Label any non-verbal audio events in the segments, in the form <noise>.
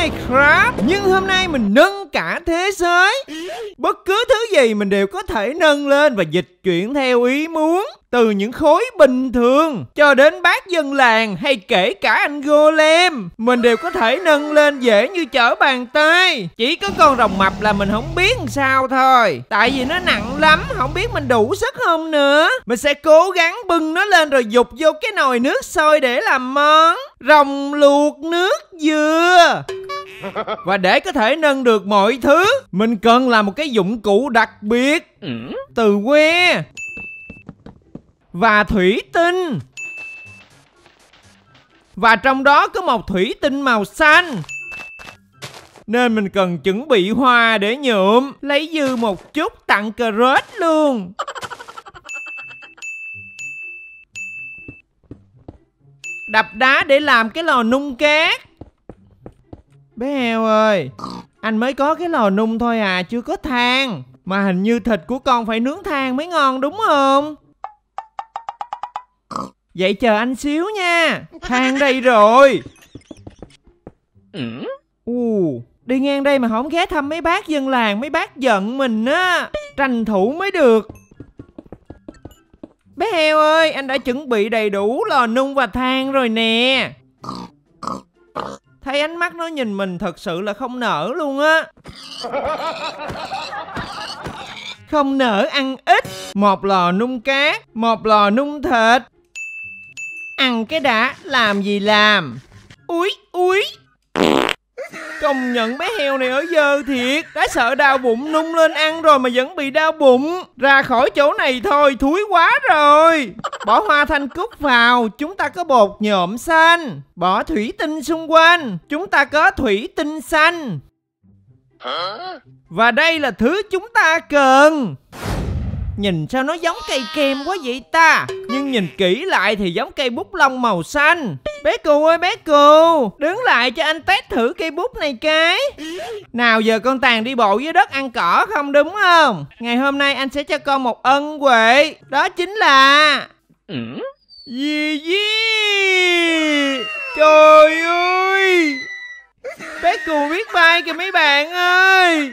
Minecraft Nhưng hôm nay mình nâng cả thế giới Bất cứ thứ gì mình đều có thể nâng lên và dịch chuyển theo ý muốn từ những khối bình thường cho đến bác dân làng hay kể cả anh golem mình đều có thể nâng lên dễ như trở bàn tay chỉ có con rồng mập là mình không biết làm sao thôi tại vì nó nặng lắm không biết mình đủ sức không nữa mình sẽ cố gắng bưng nó lên rồi dục vô cái nồi nước sôi để làm món rồng luộc nước dừa và để có thể nâng được mọi thứ Mình cần là một cái dụng cụ đặc biệt ừ. Từ que Và thủy tinh Và trong đó có một thủy tinh màu xanh nên mình cần chuẩn bị hoa để nhuộm Lấy dư một chút tặng cà rết luôn Đập đá để làm cái lò nung cát Bé heo ơi Anh mới có cái lò nung thôi à Chưa có than Mà hình như thịt của con phải nướng than mới ngon đúng không Vậy chờ anh xíu nha Than đây rồi ừ, đi ngang đây mà không ghé thăm mấy bác dân làng Mấy bác giận mình á Tranh thủ mới được Bé heo ơi, anh đã chuẩn bị đầy đủ lò nung và than rồi nè Thấy ánh mắt nó nhìn mình thật sự là không nở luôn á Không nở ăn ít Một lò nung cá Một lò nung thịt Ăn cái đã Làm gì làm Úi úi Công nhận bé heo này ở dơ thiệt Đã sợ đau bụng nung lên ăn rồi mà vẫn bị đau bụng Ra khỏi chỗ này thôi thúi quá rồi Bỏ hoa thanh cúc vào Chúng ta có bột nhộm xanh Bỏ thủy tinh xung quanh Chúng ta có thủy tinh xanh Và đây là thứ chúng ta cần Nhìn sao nó giống cây kem quá vậy ta Nhưng nhìn kỹ lại thì giống cây bút lông màu xanh Bé cừu ơi bé cừu Đứng lại cho anh test thử cây bút này cái Nào giờ con Tàn đi bộ dưới đất ăn cỏ không đúng không Ngày hôm nay anh sẽ cho con một ân huệ Đó chính là Gì ừ. gì Trời ơi Bé cừu biết bay kìa mấy bạn ơi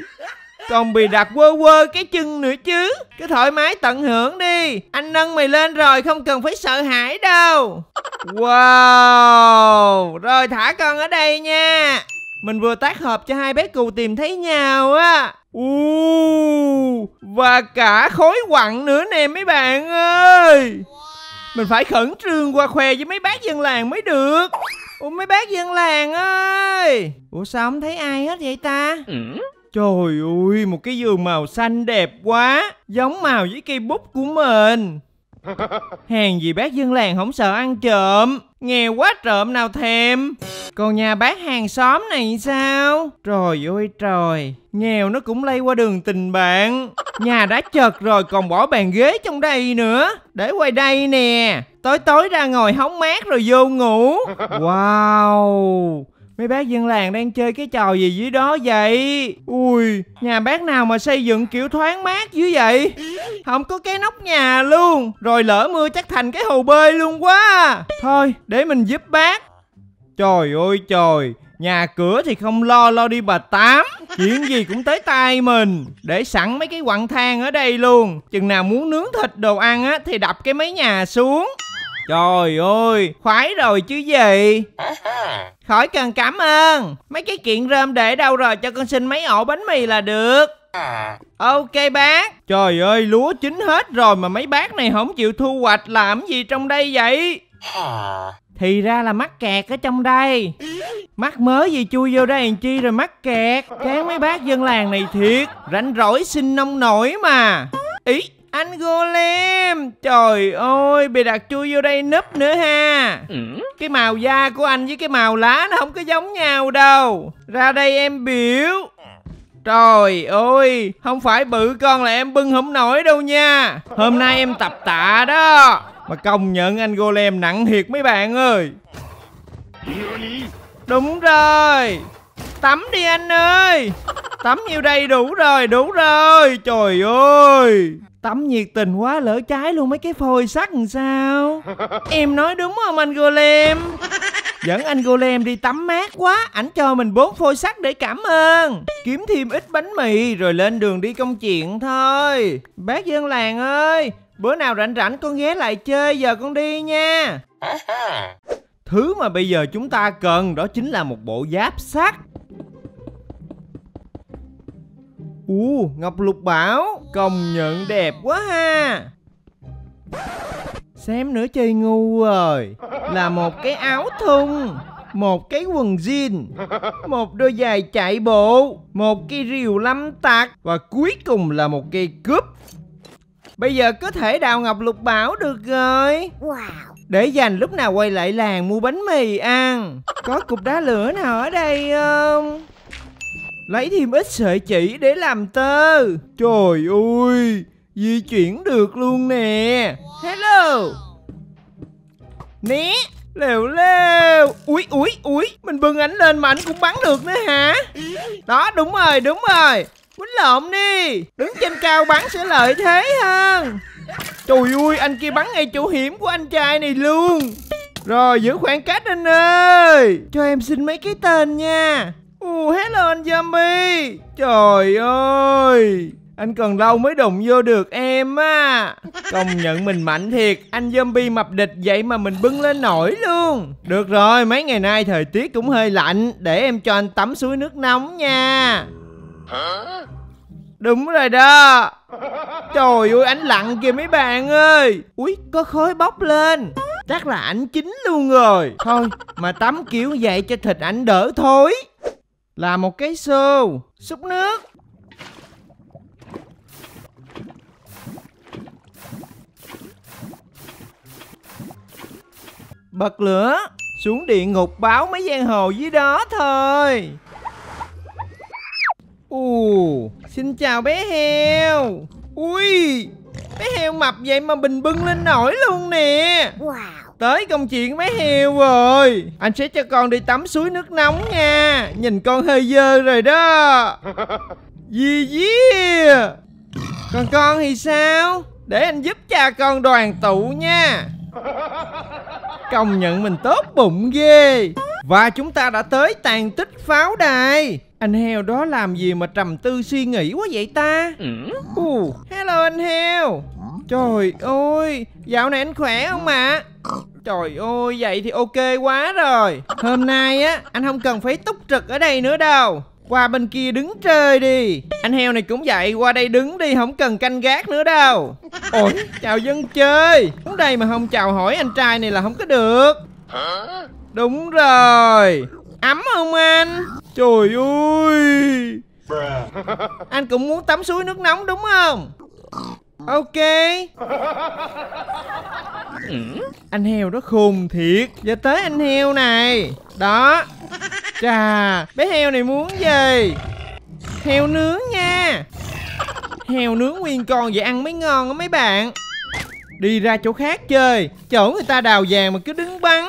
còn bị đặt quơ quơ cái chân nữa chứ Cứ thoải mái tận hưởng đi Anh nâng mày lên rồi không cần phải sợ hãi đâu Wow Rồi thả con ở đây nha Mình vừa tác hợp cho hai bé cừu tìm thấy nhau á Uh, và cả khối quặng nữa nè mấy bạn ơi Mình phải khẩn trương qua khoe với mấy bác dân làng mới được Ủa mấy bác dân làng ơi Ủa sao không thấy ai hết vậy ta ừ. Trời ơi, một cái giường màu xanh đẹp quá Giống màu với cây bút của mình <laughs> Hàng gì bác dân làng không sợ ăn trộm Nghèo quá trộm nào thèm Còn nhà bác hàng xóm này sao Trời ơi trời Nghèo nó cũng lây qua đường tình bạn Nhà đã chật rồi còn bỏ bàn ghế trong đây nữa Để quay đây nè Tối tối ra ngồi hóng mát rồi vô ngủ <laughs> Wow Mấy bác dân làng đang chơi cái trò gì dưới đó vậy? Ui, nhà bác nào mà xây dựng kiểu thoáng mát dữ vậy? Không có cái nóc nhà luôn. Rồi lỡ mưa chắc thành cái hồ bơi luôn quá. Thôi, để mình giúp bác. Trời ơi trời, nhà cửa thì không lo lo đi bà tám chuyện gì cũng tới tay mình để sẵn mấy cái quặng than ở đây luôn chừng nào muốn nướng thịt đồ ăn á thì đập cái mấy nhà xuống Trời ơi, khoái rồi chứ gì <laughs> Khỏi cần cảm ơn Mấy cái kiện rơm để đâu rồi cho con xin mấy ổ bánh mì là được Ok bác Trời ơi lúa chín hết rồi mà mấy bác này không chịu thu hoạch làm gì trong đây vậy <laughs> Thì ra là mắc kẹt ở trong đây Mắc mớ gì chui vô đây làm chi rồi mắc kẹt Chán mấy bác dân làng này thiệt Rảnh rỗi xin nông nổi mà Ý anh Golem Trời ơi Bị đặt chui vô đây núp nữa ha ừ. Cái màu da của anh với cái màu lá Nó không có giống nhau đâu Ra đây em biểu Trời ơi, không phải bự con là em bưng không nổi đâu nha Hôm nay em tập tạ đó Mà công nhận anh Golem nặng thiệt mấy bạn ơi Đúng rồi Tắm đi anh ơi Tắm nhiêu đây đủ rồi đủ rồi Trời ơi Tắm nhiệt tình quá lỡ cháy luôn mấy cái phôi sắt làm sao Em nói đúng không anh Golem Dẫn anh Golem đi tắm mát quá Ảnh cho mình bốn phôi sắt để cảm ơn Kiếm thêm ít bánh mì Rồi lên đường đi công chuyện thôi Bác dân làng ơi Bữa nào rảnh rảnh con ghé lại chơi Giờ con đi nha Thứ mà bây giờ chúng ta cần đó chính là một bộ giáp sắt u ngọc lục bảo công nhận đẹp quá ha Xem nữa chơi ngu rồi là một cái áo thun một cái quần jean một đôi giày chạy bộ một cây rìu lâm tạc và cuối cùng là một cây cướp bây giờ có thể đào ngọc lục bảo được rồi wow để dành lúc nào quay lại làng mua bánh mì ăn có cục đá lửa nào ở đây không Lấy thêm ít sợi chỉ để làm tơ Trời ơi Di chuyển được luôn nè Hello Né Lèo lèo Úi úi úi Mình bưng ảnh lên mà ảnh cũng bắn được nữa hả Đó đúng rồi đúng rồi Quýnh lộn đi Đứng trên cao bắn sẽ lợi thế hơn Trời ơi anh kia bắn ngay chỗ hiểm của anh trai này luôn Rồi giữ khoảng cách anh ơi Cho em xin mấy cái tên nha Ồ, uh, lên zombie Trời ơi anh cần lâu mới đụng vô được em á Công nhận mình mạnh thiệt Anh zombie mập địch vậy mà mình bưng lên nổi luôn Được rồi mấy ngày nay thời tiết cũng hơi lạnh Để em cho anh tắm suối nước nóng nha Hả? Đúng rồi đó Trời ơi anh lặng kìa mấy bạn ơi Ui có khói bốc lên Chắc là ảnh chín luôn rồi Thôi mà tắm kiểu vậy cho thịt ảnh đỡ thối là một cái xô xúc nước bật lửa xuống địa ngục báo mấy giang hồ dưới đó thôi ù xin chào bé heo ui bé heo mập vậy mà bình bưng lên nổi luôn nè wow Tới công chuyện mấy heo rồi Anh sẽ cho con đi tắm suối nước nóng nha Nhìn con hơi dơ rồi đó Gì <laughs> yeah, Còn con thì sao Để anh giúp cha con đoàn tụ nha Công nhận mình tốt bụng ghê Và chúng ta đã tới tàn tích pháo đài anh heo đó làm gì mà trầm tư suy nghĩ quá vậy ta? Ừ. Uh, hello anh heo Trời ơi, dạo này anh khỏe không ạ? À? Trời ơi, vậy thì ok quá rồi Hôm nay á, anh không cần phải túc trực ở đây nữa đâu Qua bên kia đứng chơi đi Anh heo này cũng vậy, qua đây đứng đi, không cần canh gác nữa đâu Ôi, chào dân chơi Đúng đây mà không chào hỏi anh trai này là không có được Đúng rồi Ấm không anh? Trời ơi Anh cũng muốn tắm suối nước nóng đúng không? Ok Anh heo đó khùng thiệt Giờ tới anh heo này Đó Chà Bé heo này muốn gì Heo nướng nha Heo nướng nguyên con vậy ăn mới ngon á mấy bạn Đi ra chỗ khác chơi Chỗ người ta đào vàng mà cứ đứng bắn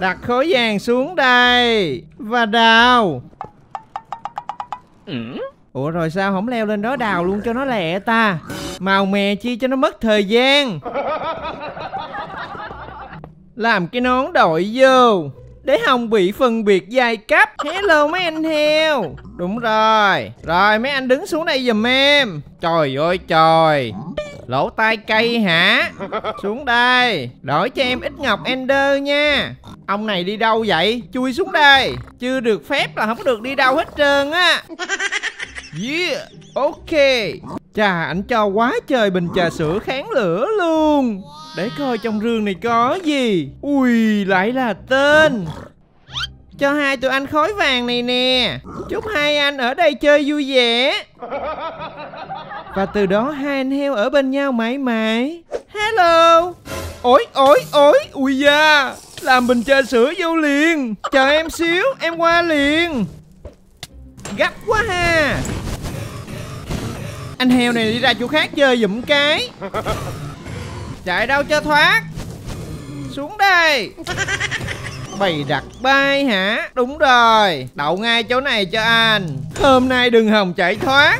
Đặt khối vàng xuống đây Và đào ủa rồi sao không leo lên đó đào luôn cho nó lẹ ta màu mè chi cho nó mất thời gian làm cái nón đội vô để không bị phân biệt giai cấp hello mấy anh heo đúng rồi rồi mấy anh đứng xuống đây giùm em trời ơi trời lỗ tai cây hả xuống đây đổi cho em ít ngọc ender nha ông này đi đâu vậy chui xuống đây chưa được phép là không được đi đâu hết trơn á Yeah, ok Chà, anh cho quá trời bình trà sữa kháng lửa luôn Để coi trong rương này có gì Ui, lại là tên Cho hai tụi anh khói vàng này nè Chúc hai anh ở đây chơi vui vẻ Và từ đó hai anh heo ở bên nhau mãi mãi Hello Ôi, ôi, ôi, ui da Làm bình trà sữa vô liền Chờ em xíu, em qua liền Gấp quá ha anh heo này đi ra chỗ khác chơi dụm cái Chạy đâu cho thoát Xuống đây bày đặt bay hả đúng rồi đậu ngay chỗ này cho anh hôm nay đừng hòng chạy thoát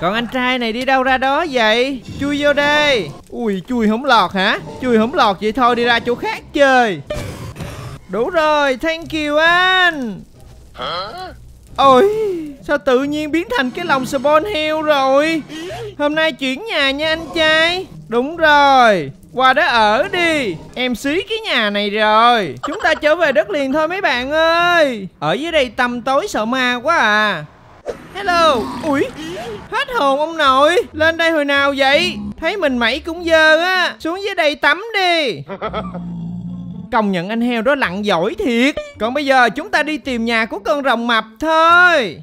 còn anh trai này đi đâu ra đó vậy chui vô đây ui chui không lọt hả chui không lọt vậy thôi đi ra chỗ khác chơi đủ rồi thank you anh Ôi Sao tự nhiên biến thành cái lòng spawn heo rồi Hôm nay chuyển nhà nha anh trai Đúng rồi Qua đó ở đi Em xí cái nhà này rồi Chúng ta trở về đất liền thôi mấy bạn ơi Ở dưới đây tầm tối sợ ma quá à Hello Ui Hết hồn ông nội Lên đây hồi nào vậy Thấy mình mẩy cũng dơ á Xuống dưới đây tắm đi <laughs> Công nhận anh heo đó lặn giỏi thiệt Còn bây giờ chúng ta đi tìm nhà của con rồng mập thôi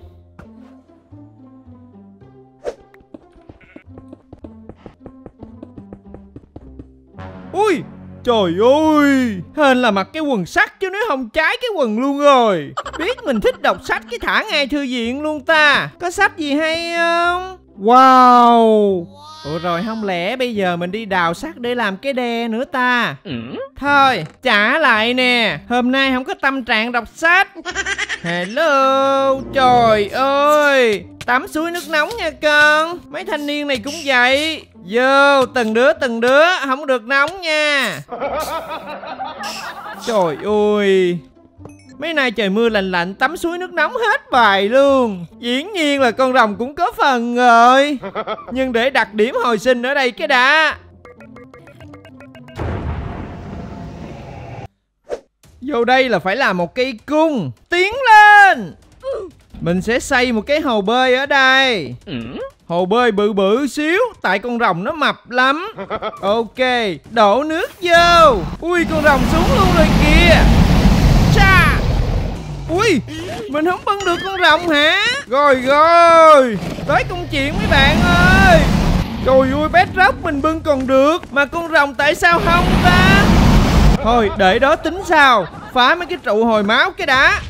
Ui Trời ơi Hên là mặc cái quần sách chứ nếu không trái cái quần luôn rồi Biết mình thích đọc sách cái thả ngay thư viện luôn ta Có sách gì hay không Wow Ủa rồi không lẽ bây giờ mình đi đào sắt để làm cái đe nữa ta ừ. Thôi trả lại nè Hôm nay không có tâm trạng đọc sách Hello Trời ơi Tắm suối nước nóng nha con Mấy thanh niên này cũng vậy Vô từng đứa từng đứa Không được nóng nha Trời ơi Mấy nay trời mưa lạnh lạnh tắm suối nước nóng hết bài luôn Dĩ nhiên là con rồng cũng có phần rồi Nhưng để đặc điểm hồi sinh ở đây cái đã Vô đây là phải làm một cây cung Tiến lên Mình sẽ xây một cái hồ bơi ở đây ừ. Hồ bơi bự bự xíu Tại con rồng nó mập lắm Ok Đổ nước vô Ui con rồng xuống luôn rồi kìa ui mình không bưng được con rồng hả rồi rồi tới công chuyện mấy bạn ơi trời ơi bé rốc mình bưng còn được mà con rồng tại sao không ta thôi để đó tính sao phá mấy cái trụ hồi máu cái đã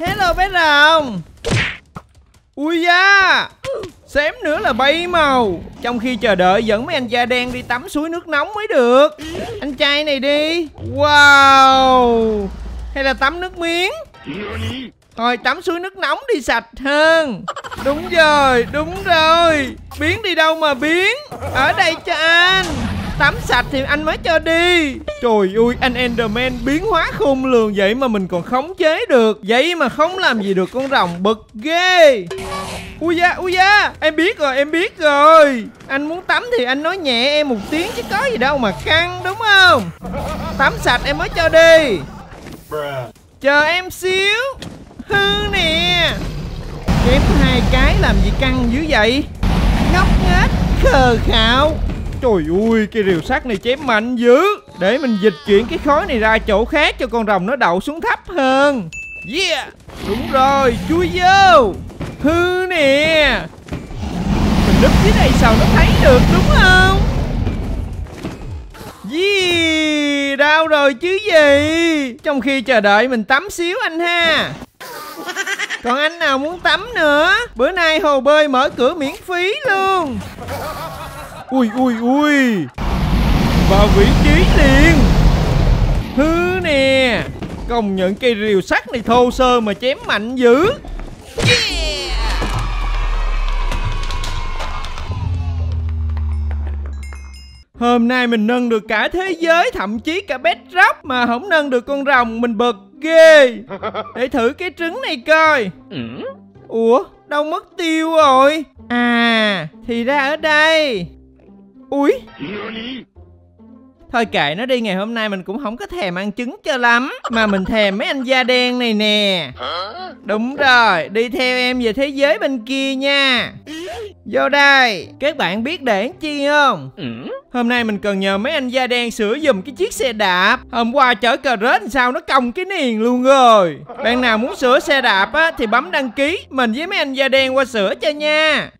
hello bé rồng ui da Xém nữa là bay màu Trong khi chờ đợi dẫn mấy anh da đen đi tắm suối nước nóng mới được Anh trai này đi Wow Hay là tắm nước miếng Thôi tắm suối nước nóng đi sạch hơn Đúng rồi, đúng rồi Biến đi đâu mà biến Ở đây cho anh Tắm sạch thì anh mới cho đi Trời ơi, anh Enderman biến hóa khung lường Vậy mà mình còn khống chế được Vậy mà không làm gì được con rồng bực ghê Ui da, ui da Em biết rồi, em biết rồi Anh muốn tắm thì anh nói nhẹ em một tiếng chứ có gì đâu mà căng đúng không Tắm sạch em mới cho đi Chờ em xíu Hư nè Chém hai cái làm gì căng dữ vậy Ngốc nghếch khờ khạo Trời ơi, cái rìu sắt này chém mạnh dữ Để mình dịch chuyển cái khói này ra chỗ khác cho con rồng nó đậu xuống thấp hơn Yeah, đúng rồi, chui vô hư nè mình núp dưới đây sao nó thấy được đúng không yeah đau rồi chứ gì trong khi chờ đợi mình tắm xíu anh ha còn anh nào muốn tắm nữa bữa nay hồ bơi mở cửa miễn phí luôn ui ui ui vào vị trí liền hư nè công nhận cây rìu sắt này thô sơ mà chém mạnh dữ Hôm nay mình nâng được cả thế giới Thậm chí cả bét róc Mà không nâng được con rồng Mình bực ghê <laughs> Để thử cái trứng này coi ừ? Ủa đâu mất tiêu rồi À thì ra ở đây Ui Thôi kệ nó đi ngày hôm nay mình cũng không có thèm ăn trứng cho lắm Mà mình thèm mấy anh da đen này nè Đúng rồi, đi theo em về thế giới bên kia nha Vô đây, các bạn biết để chi không? Ừ. Hôm nay mình cần nhờ mấy anh da đen sửa giùm cái chiếc xe đạp Hôm qua chở cờ rết sao nó cong cái niền luôn rồi Bạn nào muốn sửa xe đạp á thì bấm đăng ký Mình với mấy anh da đen qua sửa cho nha